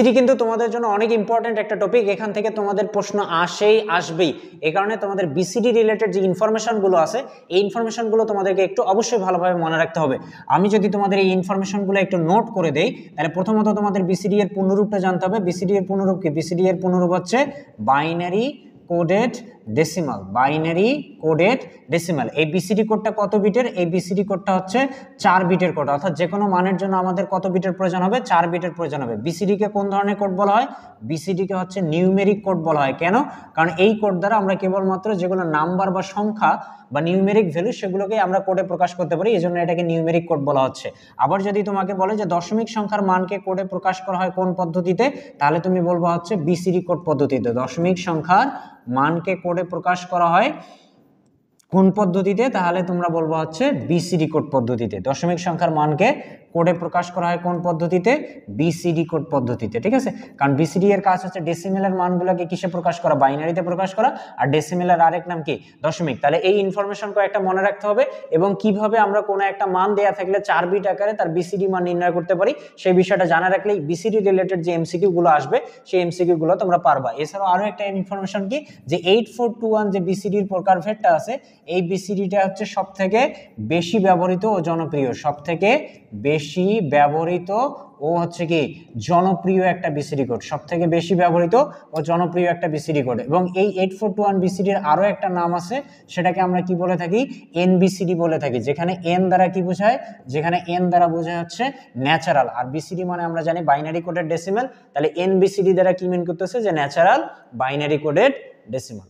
city কিন্তু তোমাদের জন্য অনেক ইম্পর্ট্যান্ট একটা টপিক এখান থেকে তোমাদের প্রশ্ন আসেই আসবেই এ কারণে তোমাদের বিসিডি রিলেটেড যে ইনফরমেশনগুলো আছে এই ইনফরমেশনগুলো তোমাদেরকে একটু অবশ্যই ভালোভাবে মনে রাখতে হবে আমি যদি তোমাদের এই ইনফরমেশনগুলো একটু নোট করে দেই তাহলে প্রথমত তোমাদের বিসিডি এর পূর্ণরূপটা জানতে হবে বিসিডি এর পূর্ণরূপ কি বিসিডি এর পূর্ণরূপ হচ্ছে বাইনারি কোডেড ডেসিমাল বাইনারি কোডের ডেসিমাল এই বিসিডি কোডটা কত বিটের এই বিসিডি কোডটা হচ্ছে চার বিটের কোড অর্থাৎ যে কোনো মানের জন্য আমাদের কত বিটের প্রয়োজন হবে চার বিটের প্রয়োজন হবে বিসিডিকে কোন ধরনের কোড বলা হয় বিসিডিকে হচ্ছে নিউমেরিক কোড বলা হয় কেন কারণ এই কোড দ্বারা আমরা কেবলমাত্র যেগুলো নাম্বার বা সংখ্যা বা নিউমেরিক ভ্যালু সেগুলোকে আমরা কোডে প্রকাশ করতে পারি এই জন্য এটাকে নিউমেরিক কোড বলা হচ্ছে আবার যদি তোমাকে বলে যে দশমিক সংখ্যার মানকে কোডে প্রকাশ করা হয় কোন পদ্ধতিতে তাহলে তুমি বলবো হচ্ছে বিসিডি কোড পদ্ধতিতে দশমিক সংখ্যার मान के कोडे प्रकाश करा है কোন পদ্ধতিতে তাহলে তোমরা বলবো হচ্ছে বিসিডি কোড পদ্ধতিতে দশমিক সংখ্যার মানকে কোডে প্রকাশ করা হয় কোন পদ্ধতিতে বিসিডি কোড পদ্ধতিতে ঠিক আছে কারণ বিসিডি এর কাজ হচ্ছে ডেসিমেলের মানগুলোকে কিসে প্রকাশ করা বাইনারিতে প্রকাশ করা আর ডেসিমেলের আরেক নাম কি দশমিক তাহলে এই ইনফরমেশন কয়েকটা মনে রাখতে হবে এবং কিভাবে আমরা কোনো একটা মান দেয়া থাকলে চার বিট আকারে তার বিসিডি মান নির্ণয় করতে পারি সেই বিষয়টা জানা রাখলেই বিসিডি রিলেটেড যে এমসিকিউগুলো আসবে সেই এমসিকিউগুলো তোমরা পারবা এছাড়াও আরও একটা ইনফরমেশন কি যে এইট ফোর টু ওয়ান যে বিসিডির প্রকারভেদটা আছে এই বিসিডিটা হচ্ছে সবথেকে বেশি ব্যবহৃত ও জনপ্রিয় সবথেকে বেশি ব্যবহৃত ও হচ্ছে কি জনপ্রিয় একটা বিসিডি কোড সবথেকে বেশি ব্যবহৃত ও জনপ্রিয় একটা বিসিডি কোড এবং এই এইট ফোর টু ওয়ান বিসিডির আরও একটা নাম আছে সেটাকে আমরা কি বলে থাকি এনবিসিডি বলে থাকি যেখানে এন দ্বারা কি বোঝায় যেখানে এন দ্বারা বোঝায় হচ্ছে ন্যাচারাল আর বিসিডি মানে আমরা জানি বাইনারি কোডের ডেসিমেল তাহলে এনবিসিডি দ্বারা কি মিন করতেছে যে ন্যাচারাল বাইনারি কোডের ডেসিমেল